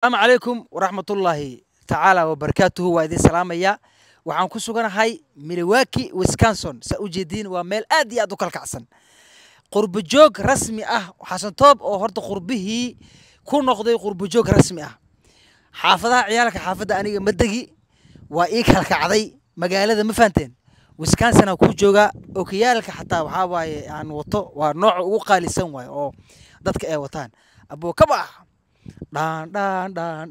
asalaamu calaykum waraxmatullaahi tacaala wabarakaatuhu waa idin salaamayaa waxaan ku suganahay milwaaki wisconson saa ujeediin waa meel aad iyo aad u kalkacsan qurbojoog rasmi ah xasantoob oo horta qurbihii ku noqday qurbojoog rasmi ah xaafadaha ciyaalka xaafadda aniga ma degi waa ii kalkacday magaalada ma fahanteen wisconsin aan kuu joogaa okiyaalka xataa waxaa waaye aan wato waa nooca ugu qaalisan waaye oo dadka abuu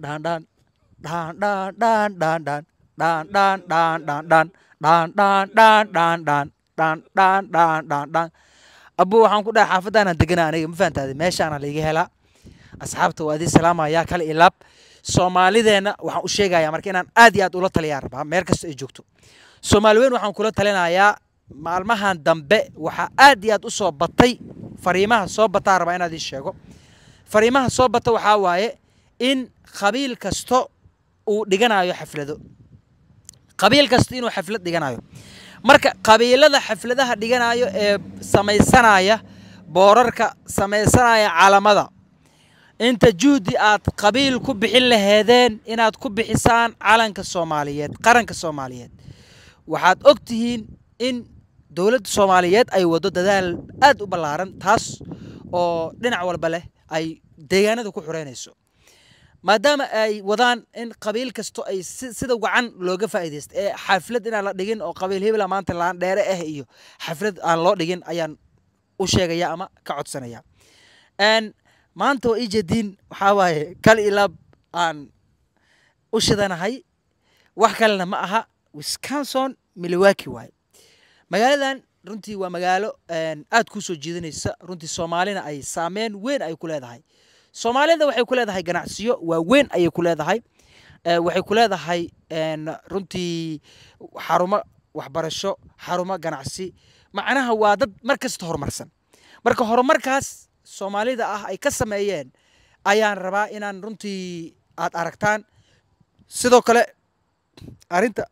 waxaan ku dhaha xaafadaana deganaa aniga ma fahantaada meeshaana laiga helaa asxaabta waa adii salaamayaa kale ilaab soomaalideenna waxaan u sheegayaa marka inaan aad iyo aad ula taliyaa rabaa meel kasta ay joogto soomaali waxaan kula talinayaa maalmahan dambe waxaa aad iyo aad u soo batay fariimaha soo bataa rabaa inaad ii sheego fariimaha soo bata waxaa waaye in qabiil kasto uu dhiganayo xaflado qabiil kasto inuu xaflad dhiganayo marka qabiilada xafladaha dhiganayo ee samaysanaya boorarka samaysanaya calamada inta juhdi aad qabiil ku bixin laheedeen inaad ku bixisaan calanka soomaaliyeed qaranka soomaaliyeed waxaad og tihiin in dowladda soomaaliyeed ay waddo dadaal aad u ballaaran taas oo dhinac walba leh ay deegaanada ku xureynayso maadaama ay wadaan in qabiil kasto ay sida gacan looga faa'iidaysto ee xaflad inaan la dhigin oo qabiil hebela ah maanta laan dheere ah iyo xaflad aan loo dhigin ayaan u sheegaya ama ka codsanaya maanta oo iijadiin waxaa kal ilaab aan u shidanahay wax kalena ma aha wisconson milwaukee waaye magaaladan runtii waa magaalo aada kuu soo jiidanaysa runtii soomaalina ay saameyn weyn ay ku leedahay soomaalida waxay ku leedahay ganacsiyo waaweyn ayay ku leedahay eh, waxay ku leedahay runtii xarumo waxbarasho xarumo ganacsi macnaha waa dad markasta kasta horumarsan marka horumarkaas soomaalida ah ay ka sameeyeen ayaan rabaa inaan runtii aad aragtaan sidoo kale arinta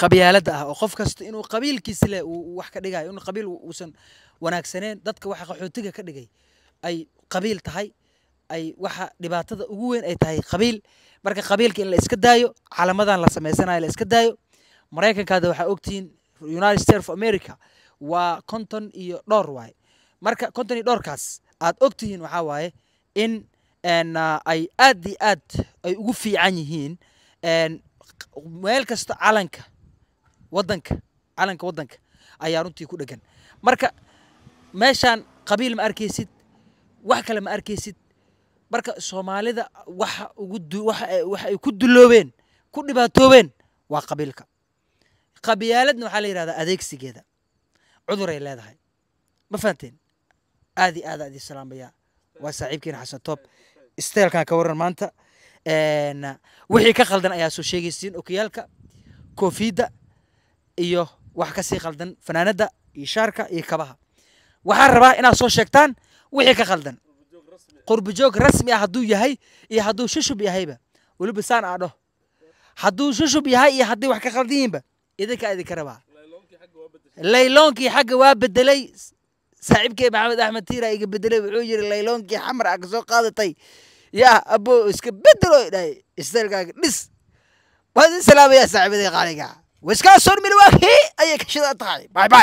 qabyaaladda ah oo qof kasta inuu qabiilkiis leh wax ka dhigayo in qabiil uusan wanaagsaneen dadka waxa qaxootiga ka dhigay ay qabiil tahay ay waxa dhibaatada ugu weyn ay tahay qabiil marka qabiilka in la iska daayo caalamadan la samaysanayo la iska daayo maraykankaada waxaa ogtihiin united states of america waa konton iyo dhowr waaye marka konton iyo dhowrkaas aad ogtihiin waxaa waaye in ay aad iyo aad ay ugu fiican yihiin meel kasta calanka wadanka calanka wadanka ayaa runtii ku dhegan marka meeshaan qabiil ma arkaysid wax kale ma arkaysid marka soomaalida waxa uguwaxa ay ku duloobeen ku dhibaatoobeen waa qabiilka qabyaaladna waxaa la yidhahdaa adeegsigeeda cuduray leedahay ma fahanteen aad i aad aad islaamayaa waa saaxiibkiina xasan toob isteelkan ka warran maanta wixii ka khaldan ayaa soo sheegaysiin okiyaalka koofiyadda iyo wax ka sii fanaanadda iyo shaarka iyo kabaha waxaan rabaa inaad soo sheegtaan wixii ka khaldan قرب جوج رسمي هدو يهي يهدو ششو بيهيبا ولو بسان عدو هدو ششو بيهي يهدو حكا خالدين با إذا كا إذا كربا ليلونكي حق واب بدلي صعب كي محمد أحمد تيرا يقب بدلي بعوجر ليلونكي حمر أكسو قاضي يا أبو اسك بدلو إذاي استر كاك نس وهذا السلام يا صعب إذا قاليكا واسكا سور من واكي أيك شدات باي باي